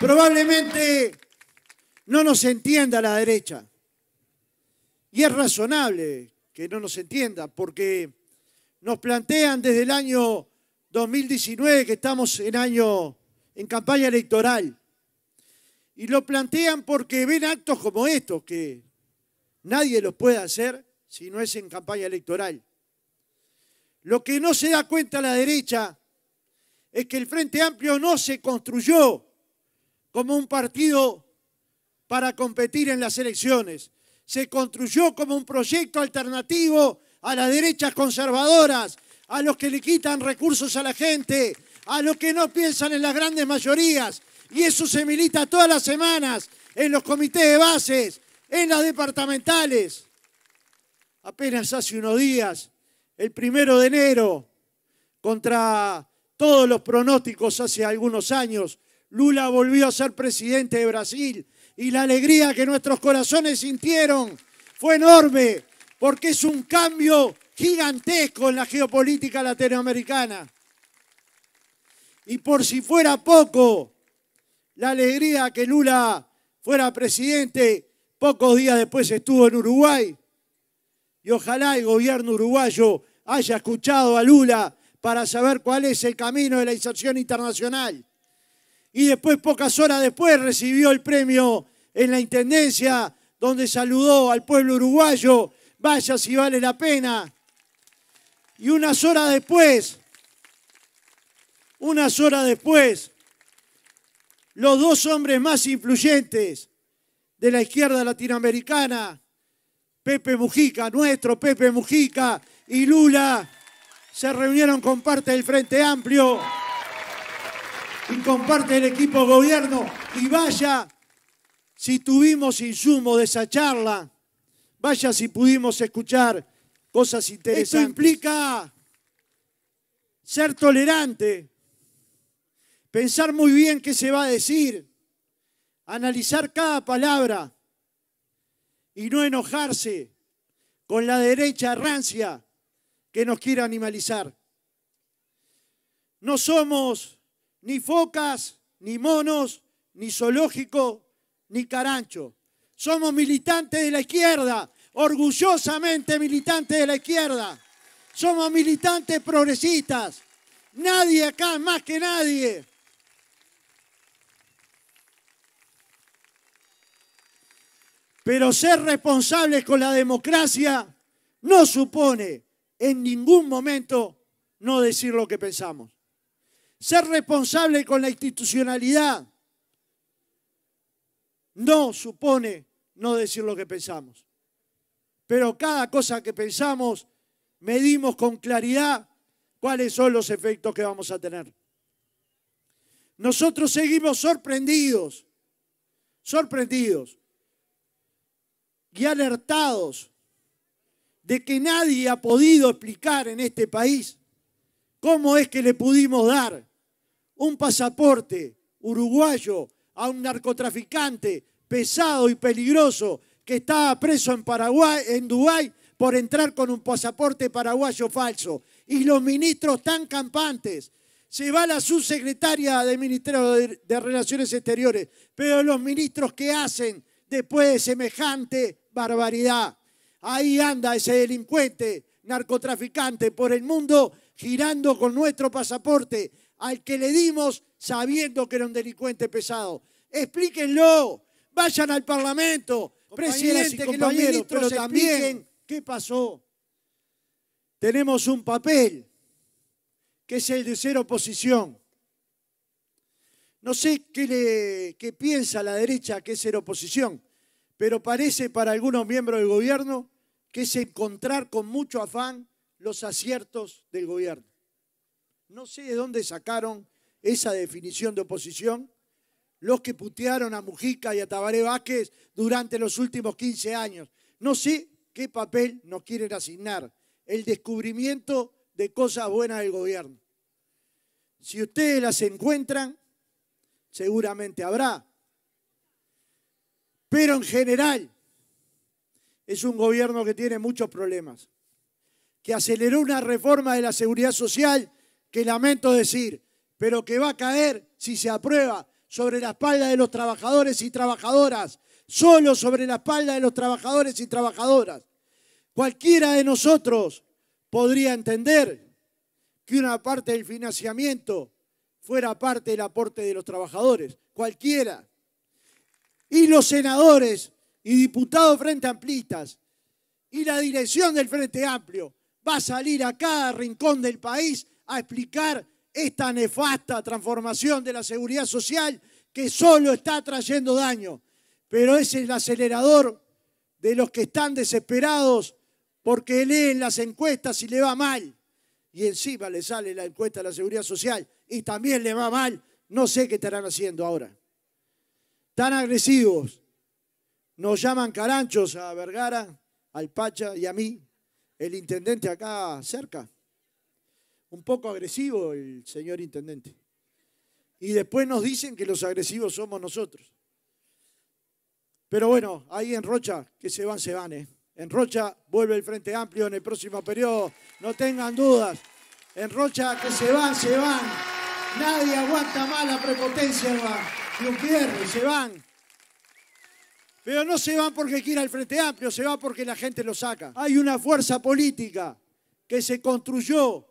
probablemente no nos entienda la derecha. Y es razonable que no nos entienda, porque nos plantean desde el año 2019 que estamos en año en campaña electoral. Y lo plantean porque ven actos como estos que nadie los puede hacer si no es en campaña electoral. Lo que no se da cuenta la derecha es que el Frente Amplio no se construyó como un partido para competir en las elecciones. Se construyó como un proyecto alternativo a las derechas conservadoras, a los que le quitan recursos a la gente, a los que no piensan en las grandes mayorías. Y eso se milita todas las semanas en los comités de bases, en las departamentales. Apenas hace unos días, el primero de enero, contra todos los pronósticos hace algunos años, Lula volvió a ser presidente de Brasil y la alegría que nuestros corazones sintieron fue enorme porque es un cambio gigantesco en la geopolítica latinoamericana. Y por si fuera poco, la alegría que Lula fuera presidente, pocos días después estuvo en Uruguay. Y ojalá el gobierno uruguayo haya escuchado a Lula para saber cuál es el camino de la inserción internacional y después, pocas horas después, recibió el premio en la Intendencia, donde saludó al pueblo uruguayo, vaya si vale la pena. Y unas horas después, unas horas después, los dos hombres más influyentes de la izquierda latinoamericana, Pepe Mujica, nuestro Pepe Mujica y Lula, se reunieron con parte del Frente Amplio y comparte el equipo gobierno y vaya si tuvimos insumo de esa charla, vaya si pudimos escuchar cosas interesantes. Esto implica ser tolerante, pensar muy bien qué se va a decir, analizar cada palabra y no enojarse con la derecha rancia que nos quiere animalizar. No somos ni focas, ni monos, ni zoológico, ni carancho. Somos militantes de la izquierda, orgullosamente militantes de la izquierda. Somos militantes progresistas. Nadie acá, más que nadie. Pero ser responsables con la democracia no supone en ningún momento no decir lo que pensamos ser responsable con la institucionalidad no supone no decir lo que pensamos. Pero cada cosa que pensamos, medimos con claridad cuáles son los efectos que vamos a tener. Nosotros seguimos sorprendidos, sorprendidos y alertados de que nadie ha podido explicar en este país cómo es que le pudimos dar un pasaporte uruguayo a un narcotraficante pesado y peligroso que estaba preso en Paraguay, en Dubái, por entrar con un pasaporte paraguayo falso. Y los ministros tan campantes. Se va la subsecretaria del Ministerio de Relaciones Exteriores, pero los ministros que hacen después de semejante barbaridad. Ahí anda ese delincuente narcotraficante por el mundo girando con nuestro pasaporte al que le dimos sabiendo que era un delincuente pesado. Explíquenlo, vayan al Parlamento, presidente, compañeros, pero también, qué pasó. Tenemos un papel que es el de ser oposición. No sé qué, qué piensa la derecha que es ser oposición, pero parece para algunos miembros del gobierno que es encontrar con mucho afán los aciertos del gobierno. No sé de dónde sacaron esa definición de oposición los que putearon a Mujica y a Tabaré Vázquez durante los últimos 15 años. No sé qué papel nos quieren asignar. El descubrimiento de cosas buenas del gobierno. Si ustedes las encuentran, seguramente habrá. Pero en general, es un gobierno que tiene muchos problemas, que aceleró una reforma de la seguridad social que lamento decir, pero que va a caer si se aprueba sobre la espalda de los trabajadores y trabajadoras, solo sobre la espalda de los trabajadores y trabajadoras. Cualquiera de nosotros podría entender que una parte del financiamiento fuera parte del aporte de los trabajadores, cualquiera. Y los senadores y diputados Frente Amplistas y la dirección del Frente Amplio va a salir a cada rincón del país a explicar esta nefasta transformación de la seguridad social que solo está trayendo daño, pero es el acelerador de los que están desesperados porque leen las encuestas y le va mal. Y encima le sale la encuesta de la seguridad social y también le va mal. No sé qué estarán haciendo ahora. Tan agresivos. Nos llaman caranchos a Vergara, al Pacha y a mí. El intendente acá cerca un poco agresivo el señor intendente. Y después nos dicen que los agresivos somos nosotros. Pero bueno, ahí en Rocha, que se van, se van. ¿eh? En Rocha vuelve el Frente Amplio en el próximo periodo, no tengan dudas. En Rocha, que se van, se van. Nadie aguanta más la prepotencia de un pierre, se van. Pero no se van porque quiera el Frente Amplio, se van porque la gente lo saca. Hay una fuerza política que se construyó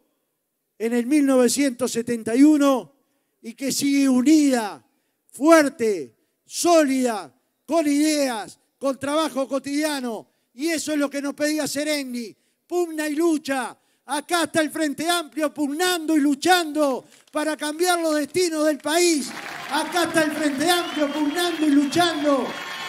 en el 1971 y que sigue unida, fuerte, sólida, con ideas, con trabajo cotidiano. Y eso es lo que nos pedía Sereni, pugna y lucha. Acá está el Frente Amplio pugnando y luchando para cambiar los destinos del país. Acá está el Frente Amplio pugnando y luchando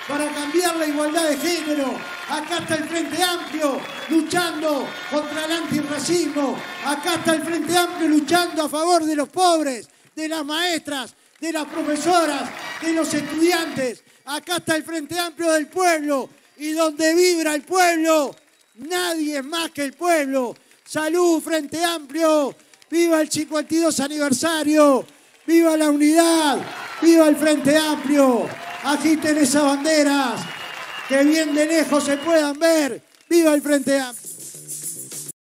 para cambiar la igualdad de género, acá está el Frente Amplio luchando contra el antirracismo, acá está el Frente Amplio luchando a favor de los pobres, de las maestras, de las profesoras, de los estudiantes, acá está el Frente Amplio del pueblo y donde vibra el pueblo, nadie más que el pueblo. Salud, Frente Amplio, viva el 52 aniversario, viva la unidad, viva el Frente Amplio, agiten esas banderas que bien de lejos se puedan ver. ¡Viva el Frente A.